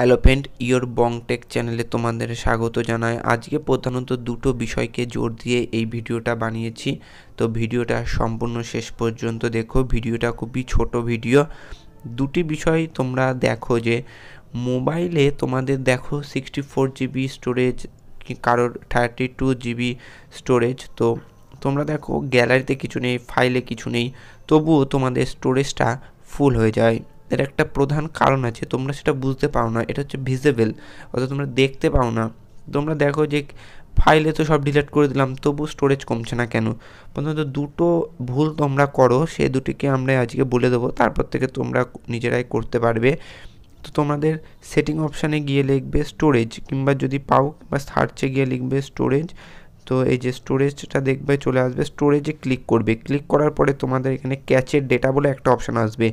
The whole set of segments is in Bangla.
হ্যালো ফ্রেন্ড ইয়োর বংটেক চ্যানেলে তোমাদের স্বাগত জানায় আজকে প্রধানত দুটো বিষয়কে জোর দিয়ে এই ভিডিওটা বানিয়েছি তো ভিডিওটা সম্পূর্ণ শেষ পর্যন্ত দেখো ভিডিওটা খুবই ছোট ভিডিও দুটি বিষয় তোমরা দেখো যে মোবাইলে তোমাদের দেখো সিক্সটি ফোর জিবি স্টোরেজ কারোর থার্টি টু জিবি স্টোরেজ তো তোমরা দেখো গ্যালারিতে কিছু নেই ফাইলে কিছু নেই তবুও তোমাদের স্টোরেজটা ফুল হয়ে যায় এর একটা প্রধান কারণ আছে তোমরা সেটা বুঝতে পারো না এটা হচ্ছে ভিজিবল অর্থাৎ তোমরা দেখতে পাও না তোমরা দেখো যে ফাইলে তো সব ডিলিট করে দিলাম তবু স্টোরেজ কমছে না কেন প্রথমত দুটো ভুল তোমরা করো সে দুটিকে আমরা আজকে বলে দেবো তারপর থেকে তোমরা নিজেরাই করতে পারবে তো তোমাদের সেটিং অপশানে গিয়ে লিখবে স্টোরেজ কিংবা যদি পাও বা সার্চে গিয়ে লিখবে স্টোরেজ তো এই যে স্টোরেজটা দেখবে চলে আসবে স্টোরেজে ক্লিক করবে ক্লিক করার পরে তোমাদের এখানে ক্যাচের ডেটা বলে একটা অপশান আসবে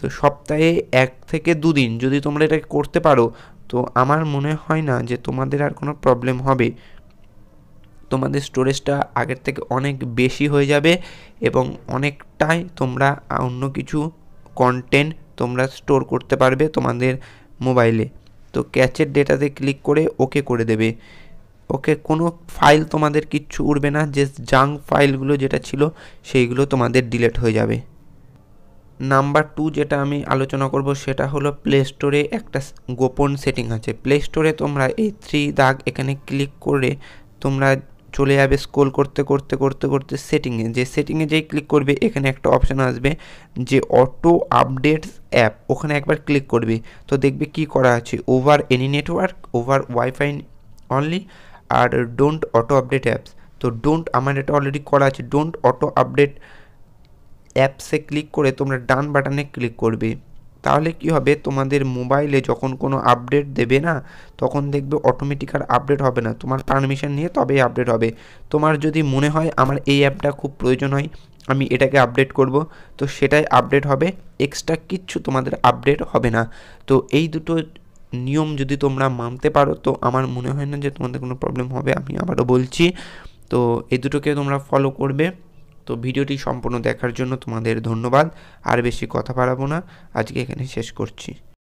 তো সপ্তাহে এক থেকে দুদিন যদি তোমরা এটা করতে পারো তো আমার মনে হয় না যে তোমাদের আর কোনো প্রবলেম হবে তোমাদের স্টোরেজটা আগের থেকে অনেক বেশি হয়ে যাবে এবং অনেকটাই তোমরা অন্য কিছু কন্টেন্ট তোমরা স্টোর করতে পারবে তোমাদের মোবাইলে তো ক্যাচের ডেটাতে ক্লিক করে ওকে করে দেবে ওকে কোনো ফাইল তোমাদের কিচ্ছু উড়বে না যে জাঙ্ক ফাইলগুলো যেটা ছিল সেইগুলো তোমাদের ডিলেট হয়ে যাবে নাম্বার টু যেটা আমি আলোচনা করব সেটা হলো প্লে স্টোরে একটা গোপন সেটিং আছে প্লে স্টোরে তোমরা এই থ্রি দাগ এখানে ক্লিক করে তোমরা চলে যাবে স্ক্রোল করতে করতে করতে করতে সেটিংয়ে যে সেটিংয়ে যেই ক্লিক করবে এখানে একটা অপশান আসবে যে অটো আপডেটস অ্যাপ ওখানে একবার ক্লিক করবে তো দেখবে কি করা আছে over any network over WiFi only আর ডোন্ট অটো আপডেট অ্যাপস তো ডোন্ট আমার এটা অলরেডি করা আছে ডোন্ট অটো আপডেট অ্যাপসে ক্লিক করে তোমরা ডান বাটনে ক্লিক করবে তাহলে কি হবে তোমাদের মোবাইলে যখন কোনো আপডেট দেবে না তখন দেখবে অটোমেটিক আর আপডেট হবে না তোমার পারমিশন নিয়ে তবেই আপডেট হবে তোমার যদি মনে হয় আমার এই অ্যাপটা খুব প্রয়োজন হয় আমি এটাকে আপডেট করব তো সেটাই আপডেট হবে এক্সট্রা কিচ্ছু তোমাদের আপডেট হবে না তো এই দুটো নিয়ম যদি তোমরা মানতে পারো তো আমার মনে হয় না যে তোমাদের কোনো প্রবলেম হবে আমি আবারও বলছি তো এই দুটোকে তোমরা ফলো করবে তো ভিডিওটি সম্পূর্ণ দেখার জন্য তোমাদের ধন্যবাদ আর বেশি কথা বাড়াবো না আজকে এখানে শেষ করছি